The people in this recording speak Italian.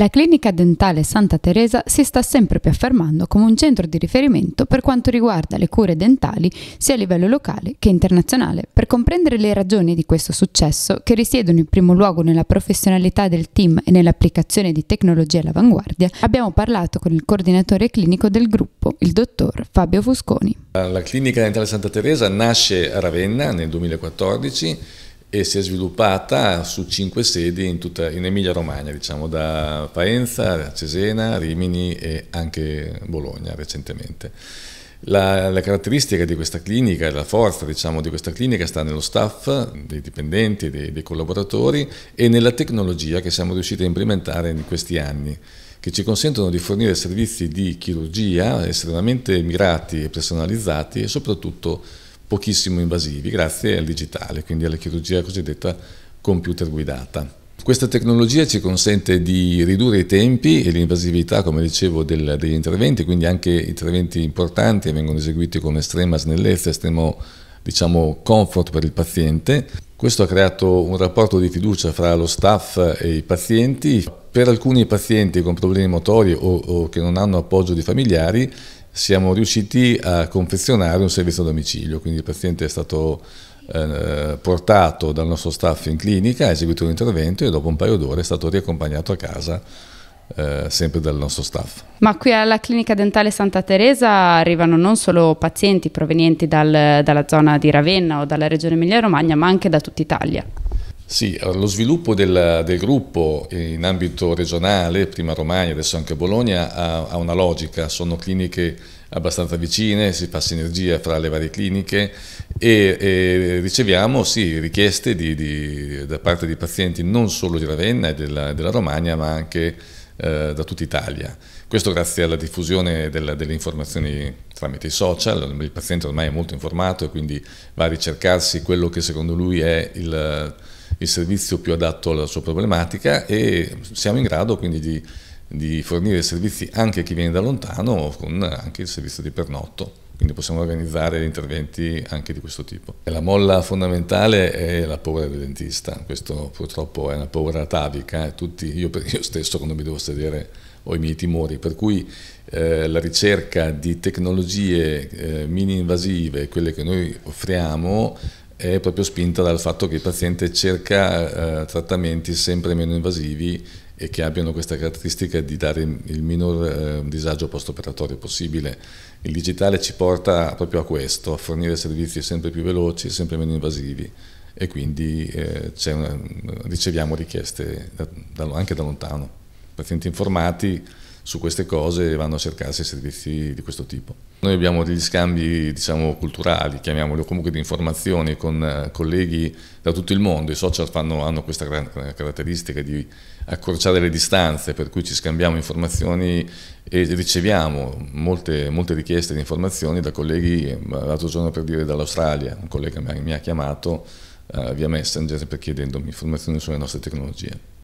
La clinica dentale Santa Teresa si sta sempre più affermando come un centro di riferimento per quanto riguarda le cure dentali sia a livello locale che internazionale. Per comprendere le ragioni di questo successo, che risiedono in primo luogo nella professionalità del team e nell'applicazione di tecnologie all'avanguardia, abbiamo parlato con il coordinatore clinico del gruppo, il dottor Fabio Fusconi. La clinica dentale Santa Teresa nasce a Ravenna nel 2014 e si è sviluppata su cinque sedi in, tutta, in Emilia Romagna, diciamo da Faenza, Cesena, Rimini e anche Bologna recentemente. La, la, caratteristica di questa clinica, la forza diciamo, di questa clinica sta nello staff, dei dipendenti, dei, dei, collaboratori e nella tecnologia che siamo riusciti a implementare in questi anni, che ci consentono di fornire servizi di chirurgia estremamente mirati e personalizzati e soprattutto pochissimo invasivi grazie al digitale, quindi alla chirurgia cosiddetta computer guidata. Questa tecnologia ci consente di ridurre i tempi e l'invasività, come dicevo, del, degli interventi, quindi anche interventi importanti vengono eseguiti con estrema snellezza, estremo diciamo, comfort per il paziente. Questo ha creato un rapporto di fiducia fra lo staff e i pazienti. Per alcuni pazienti con problemi motori o, o che non hanno appoggio di familiari siamo riusciti a confezionare un servizio a domicilio, quindi il paziente è stato eh, portato dal nostro staff in clinica, ha eseguito un intervento e dopo un paio d'ore è stato riaccompagnato a casa eh, sempre dal nostro staff. Ma qui alla clinica dentale Santa Teresa arrivano non solo pazienti provenienti dal, dalla zona di Ravenna o dalla regione Emilia Romagna, ma anche da tutta Italia. Sì, lo sviluppo del, del, gruppo in ambito regionale, prima Romagna, adesso anche Bologna, ha, ha, una logica, sono cliniche abbastanza vicine, si fa sinergia fra le varie cliniche e, e riceviamo sì, richieste di, di, da parte di pazienti non solo di Ravenna e della, della Romagna ma anche eh, da tutta Italia. Questo grazie alla diffusione della, delle informazioni tramite i social, il paziente ormai è molto informato e quindi va a ricercarsi quello che secondo lui è il il servizio più adatto alla sua problematica e siamo in grado quindi di, di fornire servizi anche a chi viene da lontano con anche il servizio di pernotto quindi possiamo organizzare interventi anche di questo tipo. La molla fondamentale è la paura del dentista, questo purtroppo è una paura atavica, Tutti, io, io, stesso quando mi devo sedere ho i miei timori, per cui eh, la ricerca di tecnologie eh, mini invasive, quelle che noi offriamo, è proprio spinta dal fatto che il paziente cerca eh, trattamenti sempre meno invasivi e che abbiano questa caratteristica di dare il minor eh, disagio post-operatorio possibile. Il digitale ci porta proprio a questo, a fornire servizi sempre più veloci, sempre meno invasivi e quindi eh, una, riceviamo richieste da, da, anche da lontano. Pazienti informati su queste cose e vanno a cercarsi servizi di questo tipo. Noi abbiamo degli scambi diciamo, culturali, chiamiamoli, o comunque di informazioni con eh, colleghi da tutto il mondo. I social fanno, hanno questa caratteristica di accorciare le distanze, per cui ci scambiamo informazioni e riceviamo molte, molte richieste di informazioni da colleghi, eh, l'altro giorno per dire dall'Australia, un collega mi ha chiamato eh, via Messenger per chiedendomi informazioni sulle nostre tecnologie.